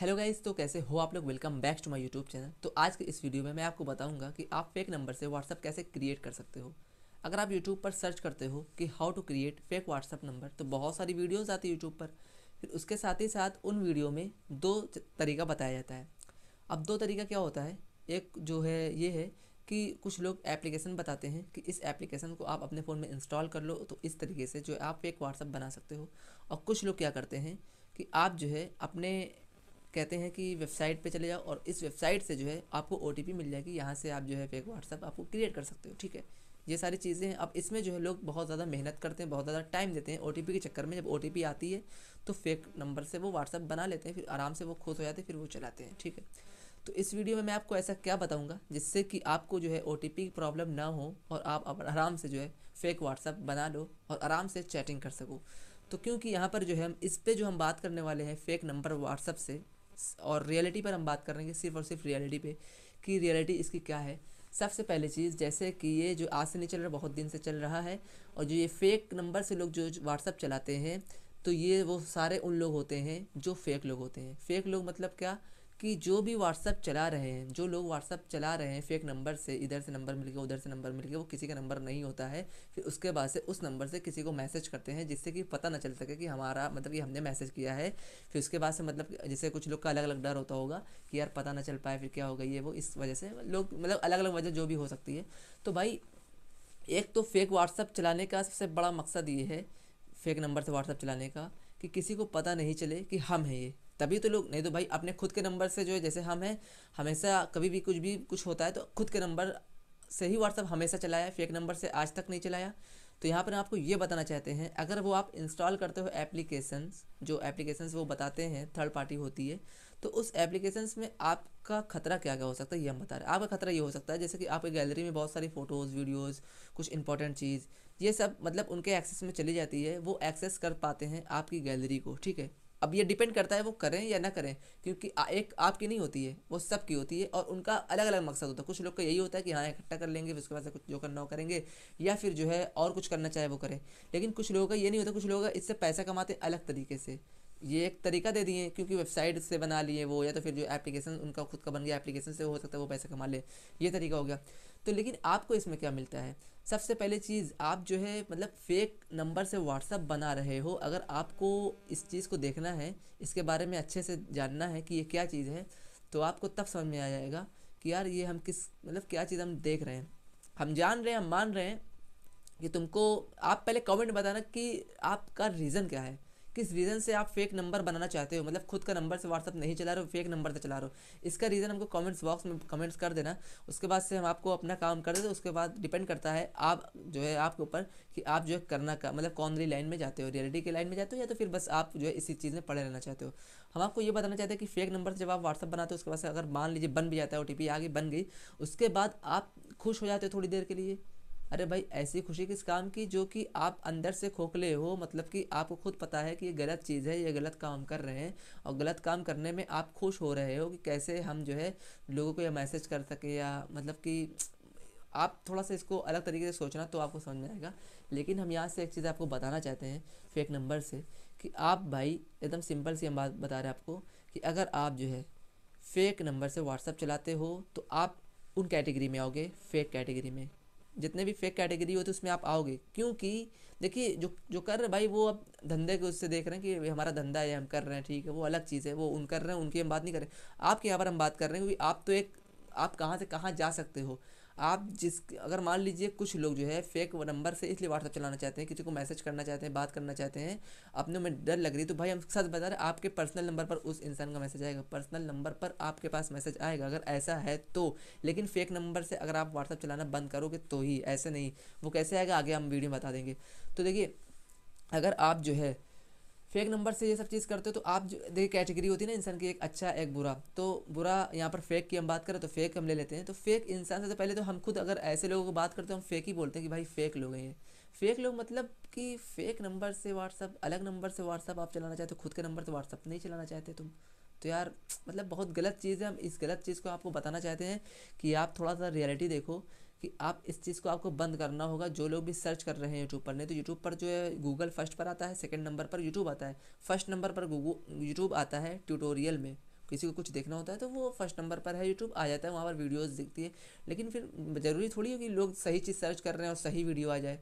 hello guys तो कैसे हो आप लोग welcome back to my YouTube channel तो आज के इस वीडियो में मैं आपको बताऊंगा कि आप फेक नंबर से व्हाट्सअप कैसे क्रिएट कर सकते हो अगर आप यूट्यूब पर सर्च करते हो कि how to create fake WhatsApp number तो बहुत सारी वीडियोज़ आती है यूट्यूब पर फिर उसके साथ ही साथ उन वीडियो में दो तरीका बताया जाता है अब दो तरीका क्या होता है एक जो है ये है कि कुछ लोग एप्लीकेशन बताते हैं कि इस एप्लीकेशन को आप अपने फ़ोन में इंस्टॉल कर लो तो इस तरीके से जो है आप फेक व्हाट्सअप बना सकते हो और कुछ लोग क्या करते हैं कि आप जो है अपने कहते हैं कि वेबसाइट पे चले जाओ और इस वेबसाइट से जो है आपको ओ मिल जाएगी यहाँ से आप जो है फेक व्हाट्सअप आपको क्रिएट कर सकते हो ठीक है ये सारी चीज़ें हैं अब इसमें जो है लोग बहुत ज़्यादा मेहनत करते हैं बहुत ज़्यादा टाइम देते हैं ओ के चक्कर में जब ओ आती है तो फेक नंबर से वो व्हाट्सअप बना लेते हैं फिर आराम से वो खुश हो जाते हैं फिर वो चलाते हैं ठीक है तो इस वीडियो में मैं आपको ऐसा क्या बताऊँगा जिससे कि आपको जो है ओ की प्रॉब्लम ना हो और आप आराम से जो है फेक व्हाट्सअप बना लो और आराम से चैटिंग कर सको तो क्योंकि यहाँ पर जो है हम इस पर जो हम बात करने वाले हैं फेक नंबर व्हाट्सअप से और रियलिटी पर हम बात करेंगे सिर्फ और सिर्फ रियलिटी पे कि रियलिटी इसकी क्या है सबसे पहली चीज़ जैसे कि ये जो आज से नहीं चल रहा बहुत दिन से चल रहा है और जो ये फेक नंबर से लोग जो व्हाट्सअप चलाते हैं तो ये वो सारे उन लोग होते हैं जो फेक लोग होते हैं फेक लोग मतलब क्या कि जो भी व्हाट्सअप चला रहे हैं जो लोग व्हाट्सअप चला रहे हैं फेक नंबर से इधर से नंबर मिल गया उधर से नंबर मिल गया वो किसी का नंबर नहीं होता है फिर उसके बाद से उस नंबर से किसी को मैसेज करते हैं जिससे कि पता ना चल सके कि हमारा मतलब कि हमने मैसेज किया है फिर उसके बाद से मतलब जैसे कुछ लोग का अलग अलग डर होता होगा कि यार पता ना चल पाए फिर क्या होगा ये वो इस वजह से लोग मतलब अलग अलग वजह जो भी हो सकती है तो भाई एक तो फेक व्हाट्सअप चलाने का सबसे बड़ा मकसद ये है फेक नंबर से व्हाट्सअप चलाने का कि किसी को पता नहीं चले कि हम हैं ये तभी तो लोग नहीं तो भाई अपने खुद के नंबर से जो है जैसे हम हैं हमेशा कभी भी कुछ भी कुछ होता है तो खुद के नंबर से ही व्हाट्सअप हमेशा चलाया फेक नंबर से आज तक नहीं चलाया तो यहाँ पर आपको ये बताना चाहते हैं अगर वो आप इंस्टॉल करते हो एप्लीकेशंस जो एप्लीकेशंस वो बताते हैं थर्ड पार्टी होती है तो उस एप्लीकेशंस में आपका खतरा क्या क्या हो सकता है ये हम बता रहे हैं आपका खतरा ये हो सकता है जैसे कि आपके गैलरी में बहुत सारी फ़ोटोज़ वीडियोज़ कुछ इंपॉर्टेंट चीज़ ये सब मतलब उनके एक्सेस में चली जाती है वो एक्सेस कर पाते हैं आपकी गैलरी को ठीक है अब ये डिपेंड करता है वो करें या ना करें क्योंकि एक आपकी नहीं होती है वो सबकी होती है और उनका अलग अलग मकसद होता है कुछ लोग का यही होता है कि हाँ इकट्ठा कर लेंगे फिर उसके बाद कुछ जो करना हो करेंगे या फिर जो है और कुछ करना चाहे वो करें लेकिन कुछ लोगों का ये नहीं होता कुछ लोग इससे पैसा कमाते अलग तरीके से ये एक तरीका दे दिए क्योंकि वेबसाइट से बना लिए वो या तो फिर जो एप्लीकेशन उनका खुद का बन गया एप्लीकेशन से हो सकता है वो पैसा कमा ले ये तरीका हो गया तो लेकिन आपको इसमें क्या मिलता है सबसे पहले चीज़ आप जो है मतलब फेक नंबर से व्हाट्सअप बना रहे हो अगर आपको इस चीज़ को देखना है इसके बारे में अच्छे से जानना है कि ये क्या चीज़ है तो आपको तब समझ में आ जाएगा कि यार ये हम किस मतलब क्या चीज़ हम देख रहे हैं हम जान रहे हैं हम मान रहे हैं कि तुमको आप पहले कमेंट बताना कि आपका रीज़न क्या है किस रीज़न से आप फेक नंबर बनाना चाहते हो मतलब खुद का नंबर से व्हाट्सअप नहीं चला रहे हो फेक नंबर से चला रहे हो इसका रीज़न हमको कमेंट्स बॉक्स में कमेंट्स कर देना उसके बाद से हम आपको अपना काम कर देते उसके बाद डिपेंड करता है आप जो है आपके ऊपर कि आप जो है करना का मतलब कौन सी लाइन में जाते हो रियलिटी के लाइन में जाते हो या तो फिर बस आप जो है इसी चीज़ में पढ़े रहना चाहते हो हम आपको ये बताना चाहते हैं कि फेक नंबर से जब आप व्हाट्सअप बनाते हो उसके बाद अगर मान लीजिए बन भी जाता है ओ आ गई बन गई उसके बाद आप खुश हो जाते हो थोड़ी देर के लिए अरे भाई ऐसी खुशी किस काम की जो कि आप अंदर से खोखले हो मतलब कि आपको खुद पता है कि ये गलत चीज़ है ये गलत काम कर रहे हैं और गलत काम करने में आप खुश हो रहे हो कि कैसे हम जो है लोगों को यह मैसेज कर सके या मतलब कि आप थोड़ा सा इसको अलग तरीके से सोचना तो आपको समझ में आएगा लेकिन हम यहाँ से एक चीज़ आपको बताना चाहते हैं फेक नंबर से कि आप भाई एकदम सिंपल सी हम बात बता रहे हैं आपको कि अगर आप जो है फेक नंबर से व्हाट्सअप चलाते हो तो आप उन कैटेगरी में आओगे फेक कैटेगरी में जितने भी फेक कैटेगरी होती है उसमें आप आओगे क्योंकि देखिए जो जो कर रहे भाई वो अब धंधे के उससे देख रहे हैं कि हमारा धंधा है हम कर रहे हैं ठीक है वो अलग चीज़ है वो उन कर रहे हैं उनकी हम बात नहीं कर रहे आपके यहाँ पर हम बात कर रहे हैं क्योंकि आप तो एक आप कहाँ से कहाँ जा सकते हो आप जिस अगर मान लीजिए कुछ लोग जो है फेक नंबर से इसलिए व्हाट्सअप चलाना चाहते हैं किसी को मैसेज करना चाहते हैं बात करना चाहते हैं अपने में डर लग रही है तो भाई हम सच बता रहे आपके पर्सनल नंबर पर उस इंसान का मैसेज आएगा पर्सनल नंबर पर आपके पास मैसेज आएगा अगर ऐसा है तो लेकिन फेक नंबर से अगर आप व्हाट्सअप चलाना बंद करोगे तो ही ऐसे नहीं वो कैसे आएगा आगे हम वीडियो बता देंगे तो देखिए अगर आप जो है फेक नंबर से ये सब चीज़ करते हो तो आप जो देखिए कैटेगरी होती है ना इंसान की एक अच्छा एक बुरा तो बुरा यहाँ पर फेक की हम बात करें तो फेक हम ले लेते हैं तो फेक इंसान से तो पहले तो हम खुद अगर ऐसे लोगों को बात करते हैं हम फेक ही बोलते हैं कि भाई फेक लोग हैं ये फेक लोग मतलब कि फेक नंबर से व्हाट्सअप अलग नंबर से व्हाट्सअप आप चलाना चाहते हो खुद के नंबर से व्हाट्सअप नहीं चलाना चाहते तुम तो यार मतलब बहुत गलत चीज़ है हम इस गलत चीज़ को आपको बताना चाहते हैं कि आप थोड़ा सा रियलिटी देखो कि आप इस चीज़ को आपको बंद करना होगा जो लोग भी सर्च कर रहे हैं यूट्यूब पर नहीं तो यूट्यूब पर जो है गूगल फर्स्ट पर आता है सेकेंड नंबर पर यूट्यूब आता है फर्स्ट नंबर पर गूगल यूट्यूब आता है ट्यूटोरियल में किसी को कुछ देखना होता है तो वो फर्स्ट नंबर पर है यूट्यूब आ जाता है वहाँ पर वीडियोज़ दिखती है लेकिन फिर ज़रूरी थोड़ी है कि लोग सही चीज़ सर्च कर रहे हैं और सही वीडियो आ जाए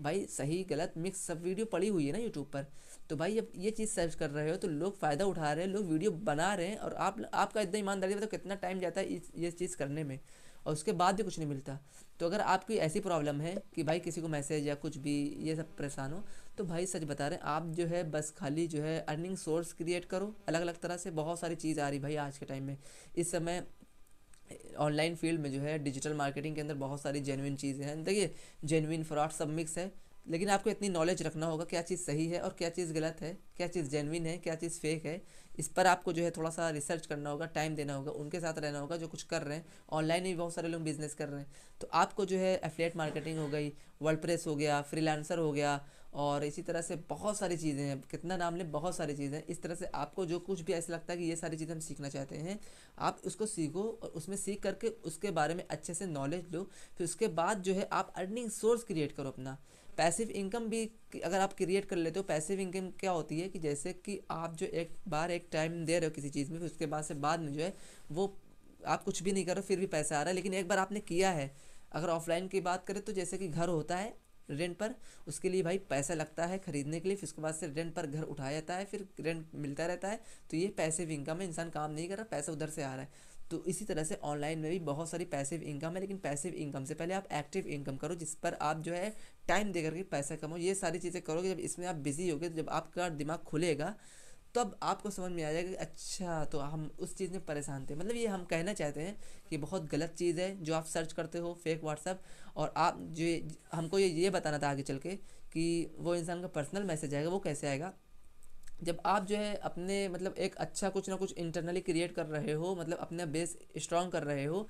भाई सही गलत मिक्स सब वीडियो पड़ी हुई है ना यूट्यूब पर तो भाई जब ये चीज़ सर्च कर रहे हो तो लोग फ़ायदा उठा रहे हैं लोग वीडियो बना रहे हैं और आप आपका इतना ईमानदारी बताओ तो कितना टाइम जाता है इस ये चीज़ करने में और उसके बाद भी कुछ नहीं मिलता तो अगर आपकी ऐसी प्रॉब्लम है कि भाई किसी को मैसेज या कुछ भी ये सब परेशान हो तो भाई सच बता रहे हैं आप जो है बस खाली जो है अर्निंग सोर्स क्रिएट करो अलग अलग तरह से बहुत सारी चीज़ आ रही भाई आज के टाइम में इस समय ऑनलाइन फील्ड में जो है डिजिटल मार्केटिंग के अंदर बहुत सारी जेनविन चीज़ें हैं देखिए जेनविन फ्रॉड सब मिक्स है लेकिन आपको इतनी नॉलेज रखना होगा क्या चीज़ सही है और क्या चीज़ गलत है क्या चीज़ जेनविन है क्या चीज़ फेक है इस पर आपको जो है थोड़ा सा रिसर्च करना होगा टाइम देना होगा उनके साथ रहना होगा जो कुछ कर रहे हैं ऑनलाइन भी बहुत सारे लोग बिजनेस कर रहे हैं तो आपको जो है एफिलेट मार्केटिंग हो गई वर्ल्ड हो गया फ्रीलांसर हो गया और इसी तरह से बहुत सारी चीज़ें हैं कितना नाम लें बहुत सारी चीज़ें इस तरह से आपको जो कुछ भी ऐसा लगता है कि ये सारी चीज़ें हम सीखना चाहते हैं आप उसको सीखो और उसमें सीख करके उसके बारे में अच्छे से नॉलेज लो फिर उसके बाद जो है आप अर्निंग सोर्स क्रिएट करो अपना पैसिव इनकम भी अगर आप क्रिएट कर लेते हो पैसिव इनकम क्या होती है कि जैसे कि आप जो एक बार एक टाइम दे रहे हो किसी चीज़ में फिर उसके बाद से बाद में जो है वो आप कुछ भी नहीं करो फिर भी पैसा आ रहा है लेकिन एक बार आपने किया है अगर ऑफलाइन की बात करें तो जैसे कि घर होता है रेंट पर उसके लिए भाई पैसा लगता है ख़रीदने के लिए फिर उसके बाद से रेंट पर घर उठाया जाता है फिर रेंट मिलता रहता है तो ये पैसिव इनकम है इंसान काम नहीं कर रहा पैसा उधर से आ रहा है तो इसी तरह से ऑनलाइन में भी बहुत सारी पैसिव इनकम है लेकिन पैसिव इनकम से पहले आप एक्टिव इनकम करो जिस पर आप जो है टाइम दे करके पैसा कमाओ ये सारी चीज़ें करोगे जब इसमें आप बिज़ी होगे तो जब आपका दिमाग खुलेगा तब तो आपको समझ में आ जाएगा कि अच्छा तो हम उस चीज़ में परेशान थे मतलब ये हम कहना चाहते हैं कि बहुत गलत चीज़ है जो आप सर्च करते हो फेक व्हाट्सअप और आप जो हमको ये ये बताना था आगे चल के कि वो इंसान का पर्सनल मैसेज आएगा वो कैसे आएगा जब आप जो है अपने मतलब एक अच्छा कुछ ना कुछ इंटरनली क्रिएट कर रहे हो मतलब अपना बेस स्ट्रॉन्ग कर रहे हो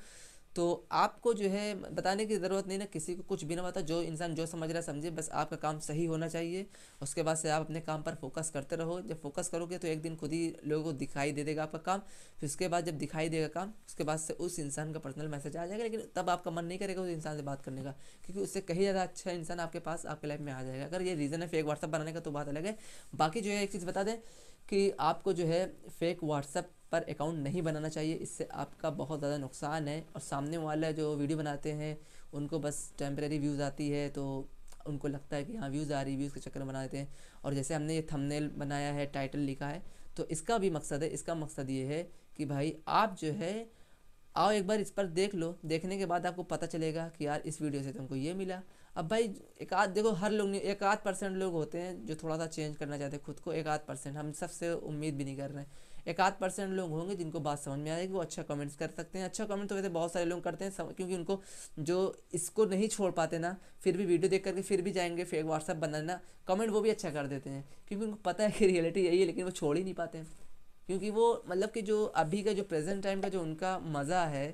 तो आपको जो है बताने की ज़रूरत नहीं ना किसी को कुछ भी ना बता जो इंसान जो समझ रहा है समझे बस आपका काम सही होना चाहिए उसके बाद से आप अपने काम पर फोकस करते रहो जब फोकस करोगे तो एक दिन खुद ही लोगों को दिखाई दे देगा आपका काम फिर उसके बाद जब दिखाई देगा काम उसके बाद से उस इंसान का पर्सनल मैसेज आ जाएगा लेकिन तब आपका मन नहीं करेगा उस इंसान से बात करने का क्योंकि उससे कहीं ज़्यादा अच्छा इंसान आपके पास आपके लाइफ में आ जाएगा अगर ये रीज़न है फेक व्हाट्सअप बनाने का तो बात अलग है बाकी जो है एक चीज़ बता दें कि आपको जो है फेक व्हाट्सअप पर अकाउंट नहीं बनाना चाहिए इससे आपका बहुत ज़्यादा नुकसान है और सामने वाला जो वीडियो बनाते हैं उनको बस टेम्प्रेरी व्यूज़ आती है तो उनको लगता है कि हाँ व्यूज़ आ रही व्यूज़ के चक्कर में बना देते हैं और जैसे हमने ये थंबनेल बनाया है टाइटल लिखा है तो इसका भी मकसद है इसका मकसद ये है कि भाई आप जो है आओ एक बार इस पर देख लो देखने के बाद आपको पता चलेगा कि यार इस वीडियो से तुमको ये मिला अब भाई एक आध देखो हर लोग नहीं एक आध परसेंट लोग होते हैं जो थोड़ा सा चेंज करना चाहते हैं खुद को एक आध परसेंट हम सबसे उम्मीद भी नहीं कर रहे हैं एक आध परसेंट लोग होंगे जिनको बात समझ में आएगी वो अच्छा कमेंट्स कर सकते हैं अच्छा कमेंट तो वैसे बहुत सारे लोग करते हैं क्योंकि उनको जो इसको नहीं छोड़ पाते ना फिर भी वीडियो देख करके फिर भी जाएंगे फेक व्हाट्सअप बनाना कमेंट वो भी अच्छा कर देते हैं क्योंकि उनको पता है कि रियलिटी यही है लेकिन वो छोड़ ही नहीं पाते हैं क्योंकि वो मतलब कि जो अभी का जो प्रेजेंट टाइम का जो उनका मज़ा है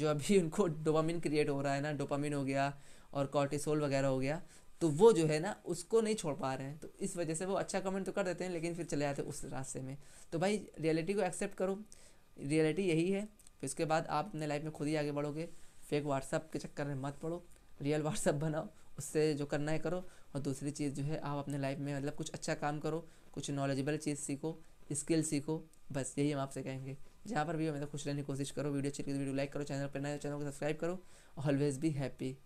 जो अभी उनको डोपामिन क्रिएट हो रहा है ना डोपामिन हो गया और कॉर्टिसोल वगैरह हो गया तो वो जो है ना उसको नहीं छोड़ पा रहे हैं तो इस वजह से वो अच्छा कमेंट तो कर देते हैं लेकिन फिर चले जाते हैं उस रास्ते में तो भाई रियलिटी को एक्सेप्ट करो रियलिटी यही है फिर उसके बाद आप अपने लाइफ में खुद ही आगे बढ़ोगे फेक व्हाट्सअप के चक्कर में मत पड़ो रियल व्हाट्सअप बनाओ उससे जो करना है करो और दूसरी चीज़ जो है आप अपने लाइफ में मतलब कुछ अच्छा काम करो कुछ नॉलेजेबल चीज़ सीखो स्किल सीखो बस यही हम आपसे कहेंगे जहाँ पर भी हो मतलब खुश रहने की कोशिश करो वीडियो अच्छी तो वीडियो लाइक करो चैनल पर नए चैनल तो को सब्सक्राइब करो ऑलवेज बी हैप्पी